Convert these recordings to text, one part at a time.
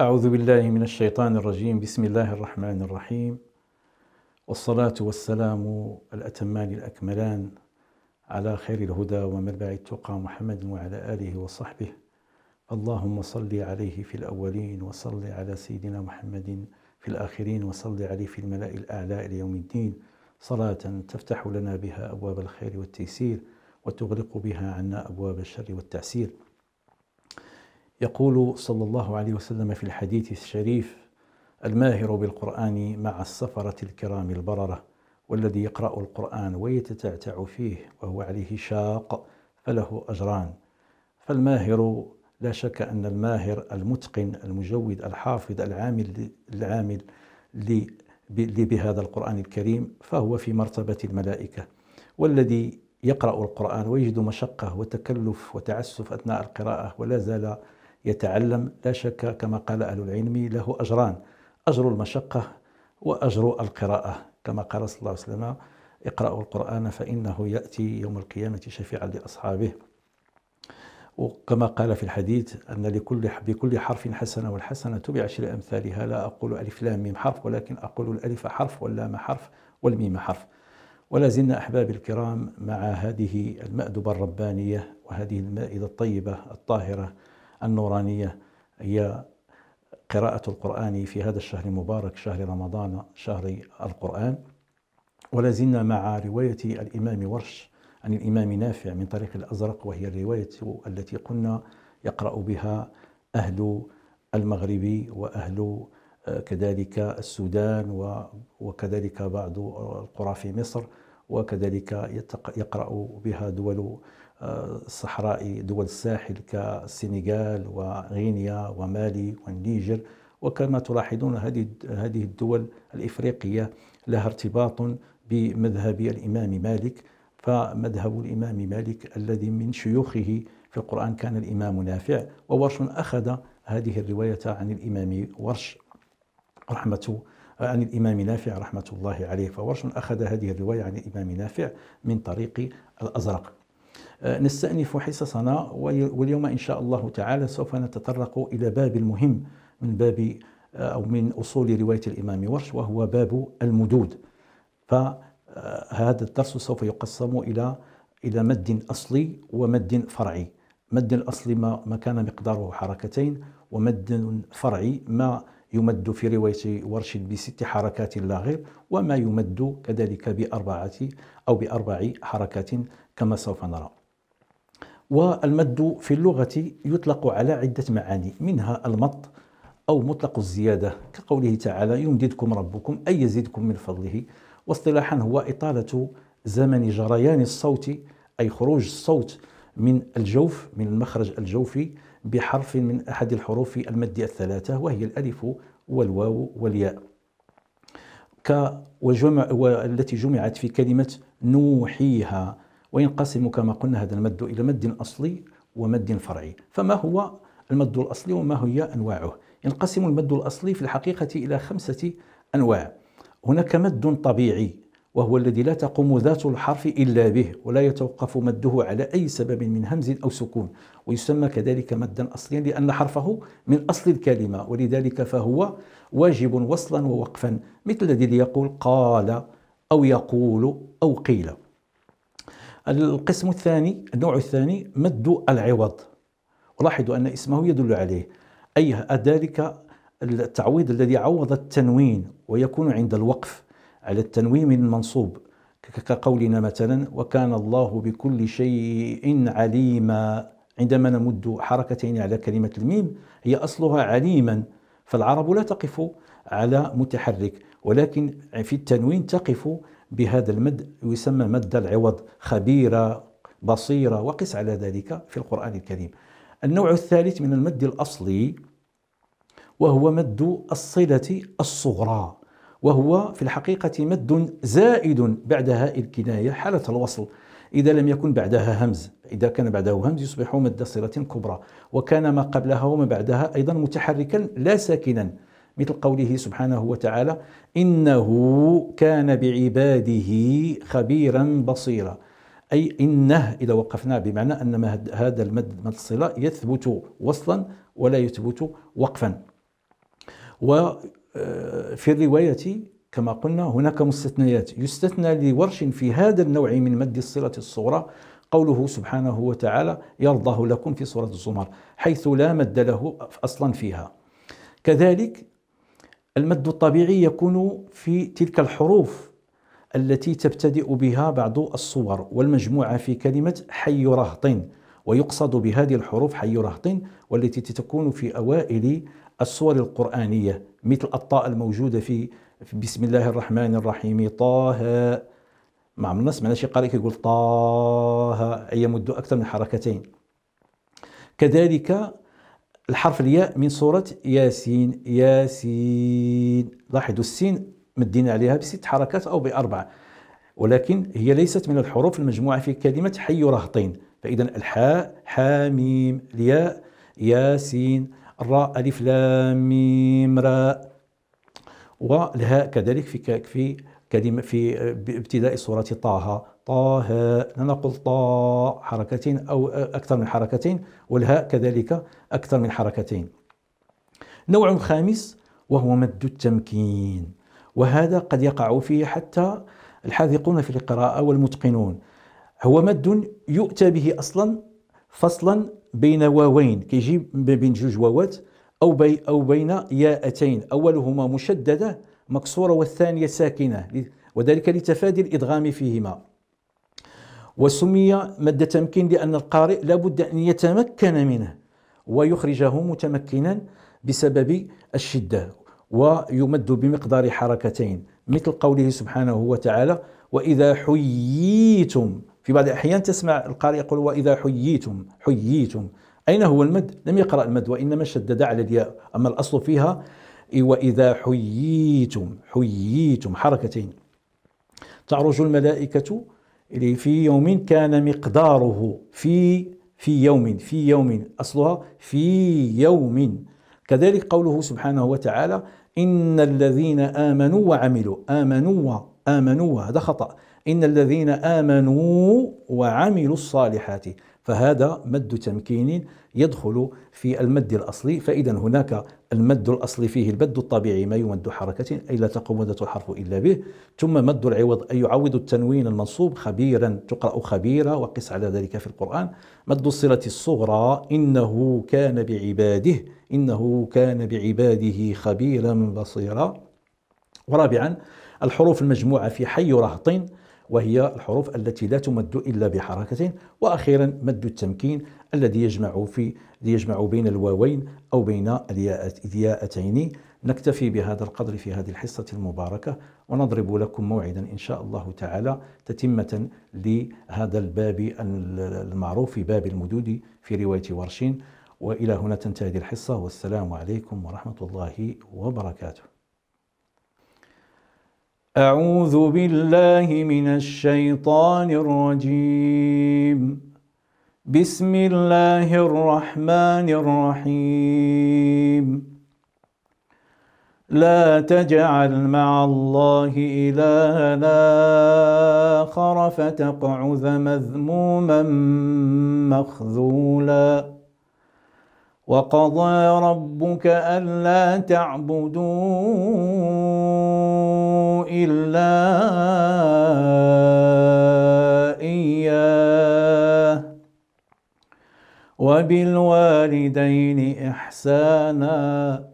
أعوذ بالله من الشيطان الرجيم بسم الله الرحمن الرحيم والصلاة والسلام الأتمان الأكملان على خير الهدى ومربع التقى محمد وعلى آله وصحبه اللهم صل عليه في الأولين وصل على سيدنا محمد في الآخرين وصل عليه في الملأ الأعلى ليوم الدين صلاة تفتح لنا بها أبواب الخير والتيسير وتغلق بها عنا أبواب الشر والتعسير يقول صلى الله عليه وسلم في الحديث الشريف الماهر بالقرآن مع السفرة الكرام البررة والذي يقرأ القرآن ويتتعتع فيه وهو عليه شاق فله أجران فالماهر لا شك أن الماهر المتقن المجود الحافظ العامل العامل بهذا القرآن الكريم فهو في مرتبة الملائكة والذي يقرأ القرآن ويجد مشقة وتكلف وتعسف أثناء القراءة ولا زال يتعلم لا شك كما قال أهل العلم له أجران أجر المشقة وأجر القراءة كما قال صلى الله عليه وسلم اقرأوا القرآن فإنه يأتي يوم القيامة شفيعا لأصحابه وكما قال في الحديث أن لكل بكل حرف حسنة والحسنة بعشر أمثالها لا أقول ألف لام ميم حرف ولكن أقول الألف حرف واللام حرف والميم حرف ولا زلنا أحبابي الكرام مع هذه المأدبة الربانية وهذه المائدة الطيبة الطاهرة النورانية هي قراءة القرآن في هذا الشهر المبارك شهر رمضان شهر القرآن ولازلنا مع رواية الإمام ورش عن الإمام نافع من طريق الأزرق وهي الرواية التي قلنا يقرأ بها أهل المغرب وأهل آه، كذلك السودان وكذلك بعض القرى في مصر وكذلك يقرأ بها دول الصحراء دول الساحل كالسنغال وغينيا ومالي والنيجر وكما تلاحظون هذه هذه الدول الافريقيه لها ارتباط بمذهب الامام مالك فمذهب الامام مالك الذي من شيوخه في القران كان الامام نافع وورش اخذ هذه الروايه عن الامام ورش رحمه عن الإمام نافع رحمة الله عليه فورش أخذ هذه الرواية عن الإمام نافع من طريق الأزرق آه، نستأنف حصصنا واليوم إن شاء الله تعالى سوف نتطرق إلى باب مهم من باب آه، أو من أصول رواية الإمام ورش وهو باب المدود فهذا آه، الدرس سوف يقسم إلى إلى مد أصلي ومد فرعي مد الأصلي ما, ما كان مقداره حركتين ومد فرعي ما يمد في رواية ورش بست حركات لا غير وما يمد كذلك بأربعة أو بأربع حركات كما سوف نرى والمد في اللغة يطلق على عدة معاني منها المط أو مطلق الزيادة كقوله تعالى يمددكم ربكم أي يزيدكم من فضله واصطلاحا هو إطالة زمن جريان الصوت أي خروج الصوت من الجوف من المخرج الجوفي بحرف من أحد الحروف المد الثلاثة وهي الألف والواو والياء ك وجمع والتي جمعت في كلمة نوحيها وينقسم كما قلنا هذا المد إلى مد أصلي ومد فرعي فما هو المد الأصلي وما هي أنواعه ينقسم المد الأصلي في الحقيقة إلى خمسة أنواع هناك مد طبيعي وهو الذي لا تقوم ذات الحرف إلا به ولا يتوقف مده على أي سبب من همز أو سكون ويسمى كذلك مدا أصليا لأن حرفه من أصل الكلمة ولذلك فهو واجب وصلا ووقفا مثل الذي يقول قال أو يقول أو قيل القسم الثاني النوع الثاني مد العوض ولاحظوا أن اسمه يدل عليه أي ذلك التعويض الذي عوض التنوين ويكون عند الوقف على التنوين من المنصوب كقولنا مثلا وكان الله بكل شيء عليما عندما نمد حركتين على كلمة الميم هي أصلها عليما فالعرب لا تقف على متحرك ولكن في التنوين تقف بهذا المد ويسمى مد العوض خبيرة بصيرة وقس على ذلك في القرآن الكريم النوع الثالث من المد الأصلي وهو مد الصلة الصغرى وهو في الحقيقة مد زائد بعد هاء الكناية حالة الوصل إذا لم يكن بعدها همز إذا كان بعده همز يصبح مد صلة كبرى وكان ما قبلها وما بعدها أيضا متحركا لا ساكنا مثل قوله سبحانه وتعالى إنه كان بعباده خبيرا بصيرا أي إنه إذا وقفنا بمعنى أن هذا المد مد الصلة يثبت وصلا ولا يثبت وقفا وفي آه، الرواية كما قلنا هناك مستثنيات يستثنى لورش في هذا النوع من مد الصلة الصغرى قوله سبحانه وتعالى يرضاه لكم في سورة الزمر حيث لا مد له أصلا فيها كذلك المد الطبيعي يكون في تلك الحروف التي تبتدئ بها بعض الصور والمجموعة في كلمة حي رهط ويقصد بهذه الحروف حي رهط والتي تكون في أوائل الصور القرآنية مثل الطاء الموجودة في بسم الله الرحمن الرحيم طه ما عمرنا سمعنا شي قارئ كيقول طه يمد أكثر من حركتين كذلك الحرف الياء من صورة ياسين ياسين لاحظوا السين مدين عليها بست حركات أو بأربعة ولكن هي ليست من الحروف المجموعة في كلمة حي رهطين فإذا الحاء حاميم الياء ياسين الراء ألف لام ميم راء والهاء كذلك في في كلمة في آه، ابتداء سورة طه طه لا نقول طا حركتين أو آه، أكثر من حركتين والهاء كذلك أكثر من حركتين نوع خامس وهو مد التمكين وهذا قد يقع فيه حتى الحاذقون في القراءة والمتقنون هو مد يؤتى به أصلا فصلا بين واوين كيجي بين جوج واوات أو, أو بين ياءتين أولهما مشددة مكسورة والثانية ساكنة وذلك لتفادي الإدغام فيهما وسمي مد تمكين لأن القارئ لابد أن يتمكن منه ويخرجه متمكنا بسبب الشدة ويمد بمقدار حركتين مثل قوله سبحانه وتعالى وإذا حييتم في بعض الأحيان تسمع القارئ يقول وإذا حييتم حييتم أين هو المد؟ لم يقرأ المد وإنما شدد على الياء أما الأصل فيها وإذا حييتم حييتم حركتين تعرج الملائكة إليه في يوم كان مقداره في في يوم في يوم أصلها في يوم كذلك قوله سبحانه وتعالى إن الذين آمنوا وعملوا آمنوا آمنوا هذا خطأ إن الذين آمنوا وعملوا الصالحات فهذا مد تمكين يدخل في المد الأصلي فإذا هناك المد الأصلي فيه البد الطبيعي ما يمد حركة أي لا تقوم تقومدة الحرف إلا به ثم مد العوض أي يعوض التنوين المنصوب خبيرا تقرأ خبيرا وقس على ذلك في القرآن مد الصلة الصغرى إنه كان بعباده إنه كان بعباده خبيرا بصيرا ورابعا الحروف المجموعة في حي رهط وهي الحروف التي لا تمد إلا بحركة وأخيرا مد التمكين الذي يجمع في يجمع بين الواوين أو بين الياءتين نكتفي بهذا القدر في هذه الحصة المباركة ونضرب لكم موعدا إن شاء الله تعالى تتمة لهذا الباب المعروف باب المدود في رواية ورشين وإلى هنا تنتهي الحصة والسلام عليكم ورحمة الله وبركاته أعوذ بالله من الشيطان الرجيم بسم الله الرحمن الرحيم لا تجعل مع الله إلها آخر فتقعد مذموما مخذولا وقضى ربك ألا تعبدوا إلا إياه وبالوالدين إحساناً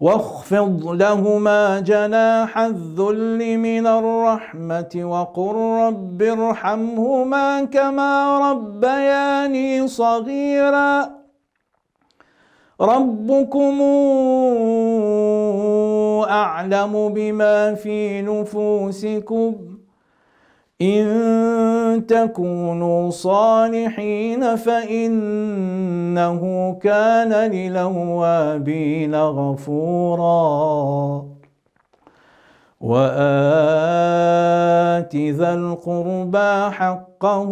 واخفض لهما جناح الذل من الرحمة وقل رب ارحمهما كما ربياني صغيرا ربكم أعلم بما في نفوسكم إن تكونوا صالحين فإنه كان للوابين غفورا وآت ذا القربى حقه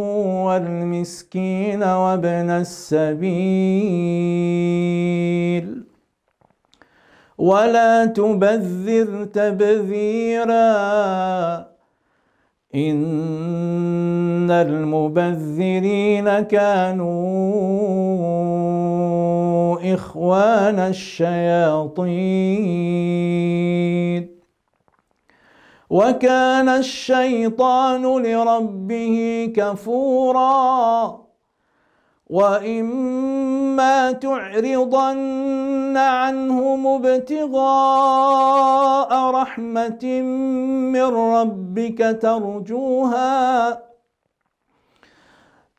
والمسكين وابن السبيل ولا تبذر تبذيراً إن المبذرين كانوا إخوان الشياطين وكان الشيطان لربه كفوراً وإما تعرضن عنهم ابتغاء رحمة من ربك ترجوها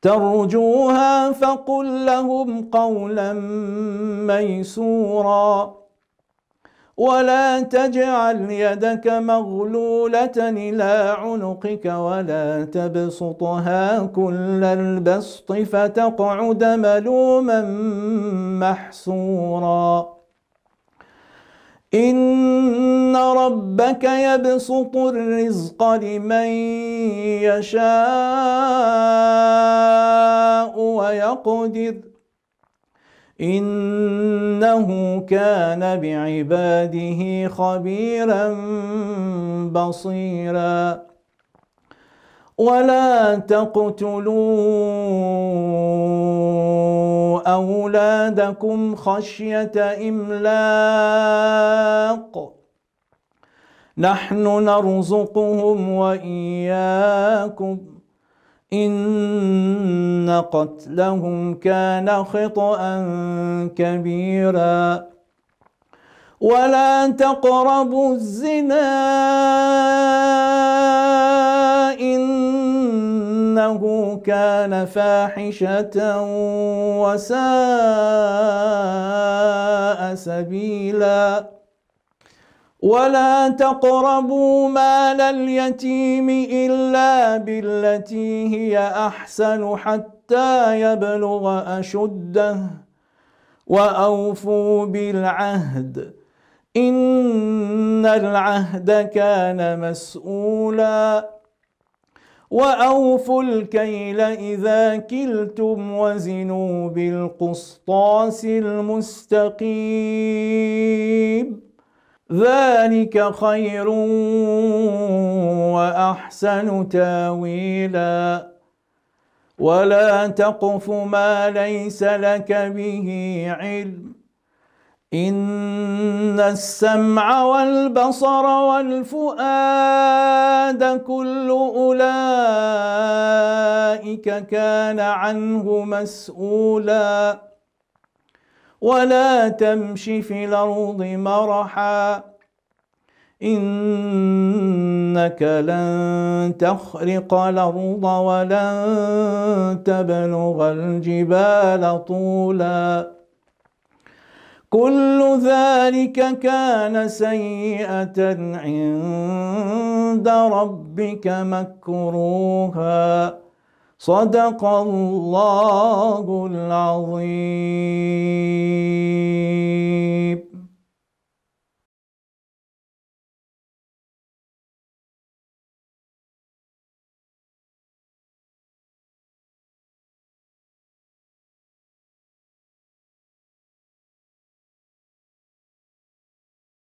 ترجوها فقل لهم قولا ميسورا ولا تجعل يدك مغلولة إلى عنقك ولا تبسطها كل البسط فتقعد ملوما محسورا إن ربك يبسط الرزق لمن يشاء ويقدر إنه كان بعباده خبيرا بصيرا ولا تقتلوا أولادكم خشية إملاق نحن نرزقهم وإياكم إن قتلهم كان خطأ كبيرا ولا تقربوا الزنا إنه كان فاحشة وساء سبيلاً ولا تقربوا مال اليتيم إلا بالتي هي أحسن حتى يبلغ أشده وأوفوا بالعهد إن العهد كان مسؤولا وأوفوا الكيل إذا كلتم وزنوا بالقسطاس المستقيم ذلك خير وأحسن تاويلا ولا تقف ما ليس لك به علم إن السمع والبصر والفؤاد كل أولئك كان عنه مسؤولاً ولا تمش في الأرض مرحا إنك لن تخرق الأرض ولن تبلغ الجبال طولا كل ذلك كان سيئة عند ربك مكروها صدق الله العظيم